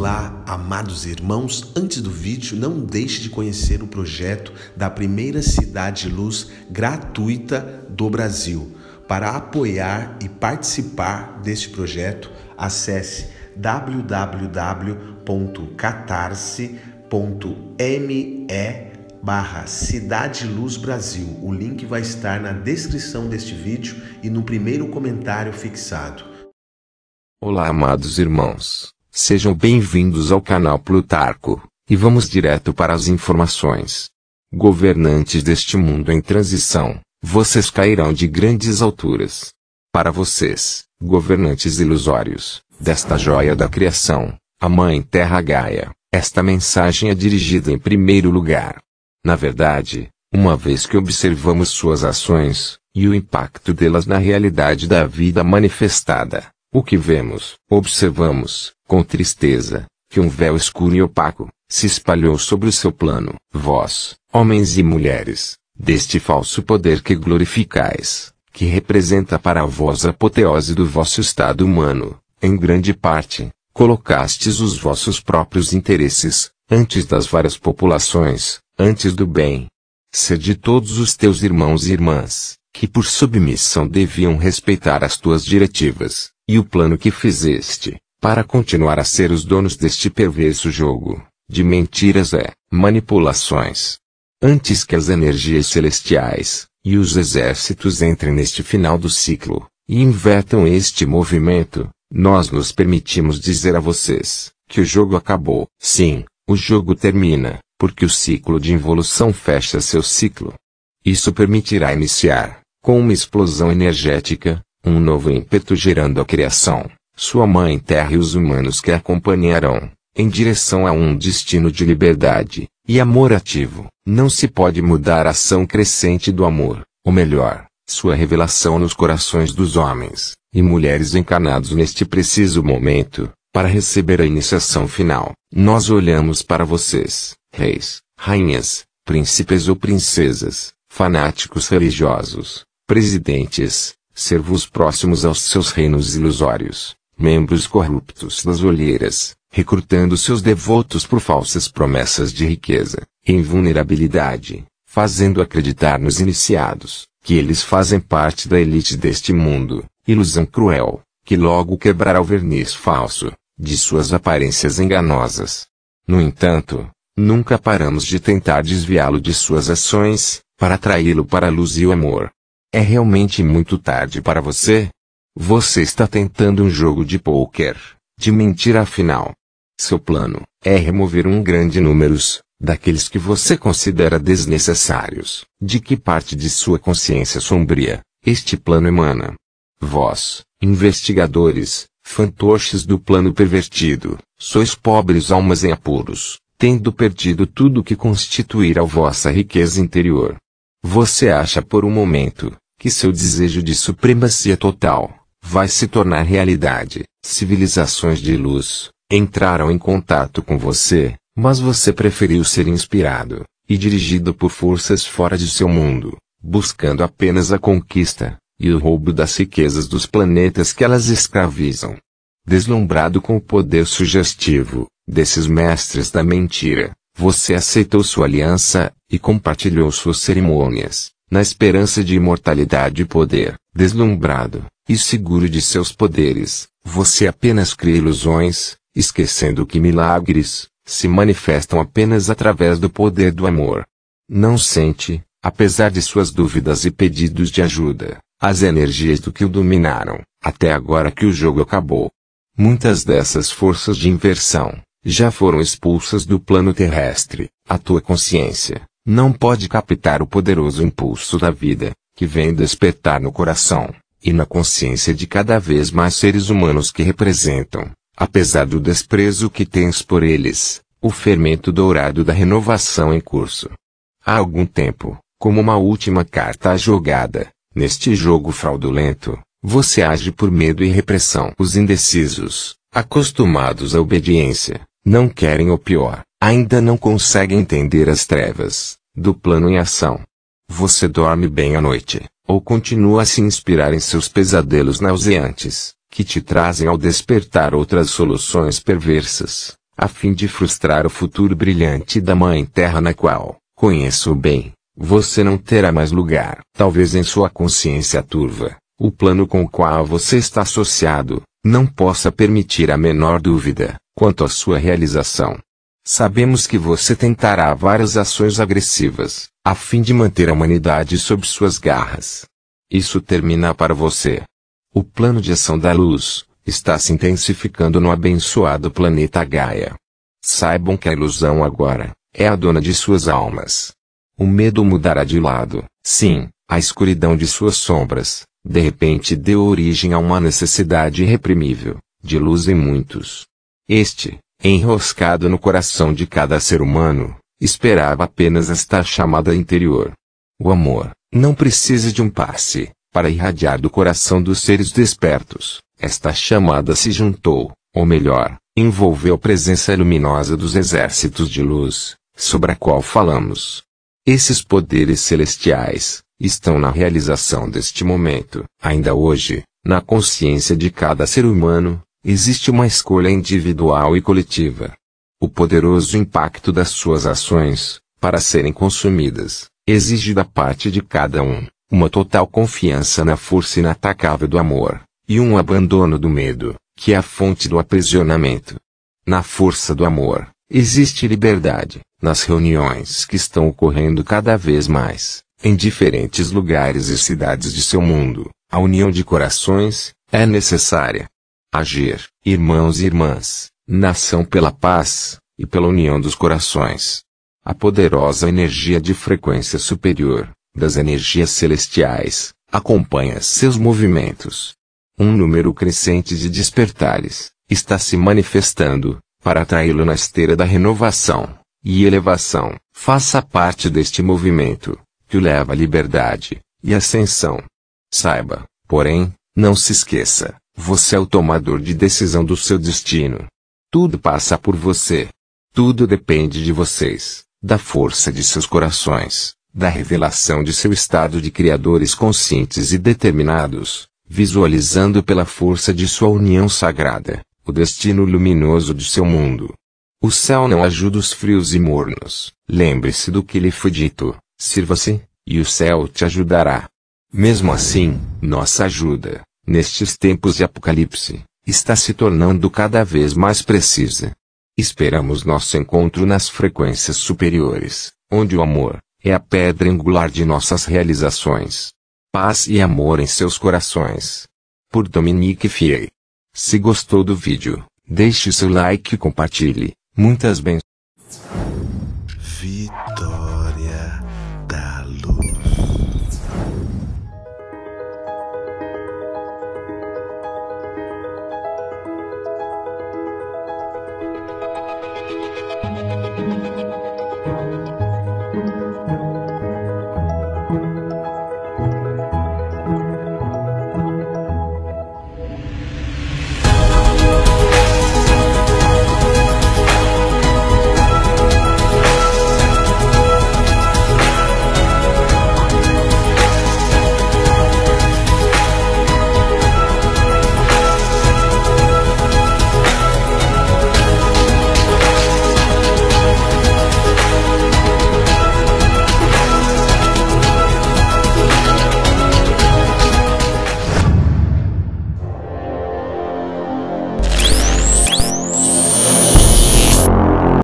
Olá, amados irmãos! Antes do vídeo, não deixe de conhecer o projeto da primeira Cidade Luz gratuita do Brasil. Para apoiar e participar deste projeto, acesse www.catarse.me barra Cidade Luz Brasil. O link vai estar na descrição deste vídeo e no primeiro comentário fixado. Olá, amados irmãos. Sejam bem-vindos ao canal Plutarco, e vamos direto para as informações. Governantes deste mundo em transição, vocês cairão de grandes alturas. Para vocês, governantes ilusórios, desta joia da criação, a Mãe Terra Gaia, esta mensagem é dirigida em primeiro lugar. Na verdade, uma vez que observamos suas ações, e o impacto delas na realidade da vida manifestada, o que vemos, observamos, com tristeza, que um véu escuro e opaco se espalhou sobre o seu plano. Vós, homens e mulheres, deste falso poder que glorificais, que representa para vós a apoteose do vosso estado humano, em grande parte, colocastes os vossos próprios interesses, antes das várias populações, antes do bem. Sede todos os teus irmãos e irmãs, que por submissão deviam respeitar as tuas diretivas, e o plano que fizeste, para continuar a ser os donos deste perverso jogo, de mentiras e é, manipulações. Antes que as energias celestiais e os exércitos entrem neste final do ciclo e invertam este movimento, nós nos permitimos dizer a vocês que o jogo acabou. Sim, o jogo termina, porque o ciclo de involução fecha seu ciclo. Isso permitirá iniciar, com uma explosão energética, um novo ímpeto gerando a criação sua mãe terra e os humanos que a acompanharão, em direção a um destino de liberdade e amor ativo. Não se pode mudar a ação crescente do amor, ou melhor, sua revelação nos corações dos homens e mulheres encarnados neste preciso momento, para receber a iniciação final. Nós olhamos para vocês, reis, rainhas, príncipes ou princesas, fanáticos religiosos, presidentes, servos próximos aos seus reinos ilusórios, membros corruptos das olheiras, recrutando seus devotos por falsas promessas de riqueza, invulnerabilidade, fazendo acreditar nos iniciados que eles fazem parte da elite deste mundo, ilusão cruel, que logo quebrará o verniz falso de suas aparências enganosas. No entanto, nunca paramos de tentar desviá-lo de suas ações, para atraí-lo para a luz e o amor. É realmente muito tarde para você, você está tentando um jogo de poker, de mentira afinal. Seu plano é remover um grande número daqueles que você considera desnecessários. De que parte de sua consciência sombria este plano emana? Vós, investigadores, fantoches do plano pervertido, sois pobres almas em apuros, tendo perdido tudo o que constituirá vossa riqueza interior. Você acha por um momento que seu desejo de supremacia total vai se tornar realidade. Civilizações de luz entraram em contato com você, mas você preferiu ser inspirado e dirigido por forças fora de seu mundo, buscando apenas a conquista e o roubo das riquezas dos planetas que elas escravizam. Deslumbrado com o poder sugestivo desses mestres da mentira, você aceitou sua aliança e compartilhou suas cerimônias, na esperança de imortalidade e poder, deslumbrado, e seguro de seus poderes, você apenas cria ilusões, esquecendo que milagres se manifestam apenas através do poder do amor. Não sente, apesar de suas dúvidas e pedidos de ajuda, as energias do que o dominaram, até agora que o jogo acabou. Muitas dessas forças de inversão já foram expulsas do plano terrestre. A tua consciência, não pode captar o poderoso impulso da vida, que vem despertar no coração e na consciência de cada vez mais seres humanos que representam, apesar do desprezo que tens por eles, o fermento dourado da renovação em curso. Há algum tempo, como uma última carta jogada, neste jogo fraudulento, você age por medo e repressão. Os indecisos, acostumados à obediência, não querem o pior, Ainda não consegue entender as trevas do plano em ação. Você dorme bem à noite, ou continua a se inspirar em seus pesadelos nauseantes, que te trazem ao despertar outras soluções perversas, a fim de frustrar o futuro brilhante da Mãe Terra na qual, conheço bem, você não terá mais lugar. Talvez em sua consciência turva, o plano com o qual você está associado, não possa permitir a menor dúvida, quanto à sua realização. Sabemos que você tentará várias ações agressivas, a fim de manter a humanidade sob suas garras. Isso termina para você. O plano de ação da luz está se intensificando no abençoado planeta Gaia. Saibam que a ilusão agora é a dona de suas almas. O medo mudará de lado, sim, a escuridão de suas sombras, de repente deu origem a uma necessidade irreprimível de luz em muitos. Este enroscado no coração de cada ser humano, esperava apenas esta chamada interior. O amor não precisa de um passe para irradiar do coração dos seres despertos. Esta chamada se juntou, ou melhor, envolveu a presença luminosa dos exércitos de luz, sobre a qual falamos. Esses poderes celestiais estão na realização deste momento, ainda hoje, na consciência de cada ser humano, Existe uma escolha individual e coletiva. O poderoso impacto das suas ações, para serem consumidas, exige da parte de cada um uma total confiança na força inatacável do amor, e um abandono do medo, que é a fonte do aprisionamento. Na força do amor, existe liberdade, nas reuniões que estão ocorrendo cada vez mais, em diferentes lugares e cidades de seu mundo, a união de corações, é necessária, agir, irmãos e irmãs, nação pela paz, e pela união dos corações. A poderosa energia de frequência superior, das energias celestiais, acompanha seus movimentos. Um número crescente de despertares, está se manifestando, para atraí-lo na esteira da renovação e elevação. Faça parte deste movimento, que o leva à liberdade e ascensão. Saiba, porém, não se esqueça, você é o tomador de decisão do seu destino. Tudo passa por você. Tudo depende de vocês, da força de seus corações, da revelação de seu estado de criadores conscientes e determinados, visualizando pela força de sua união sagrada, o destino luminoso de seu mundo. O céu não ajuda os frios e mornos. Lembre-se do que lhe foi dito. Sirva-se, e o céu te ajudará. Mesmo assim, nossa ajuda, nestes tempos de Apocalipse, está se tornando cada vez mais precisa. Esperamos nosso encontro nas frequências superiores, onde o amor é a pedra angular de nossas realizações. Paz e amor em seus corações. Por Dominique Fiei. Se gostou do vídeo, deixe seu like e compartilhe. Muitas bênçãos.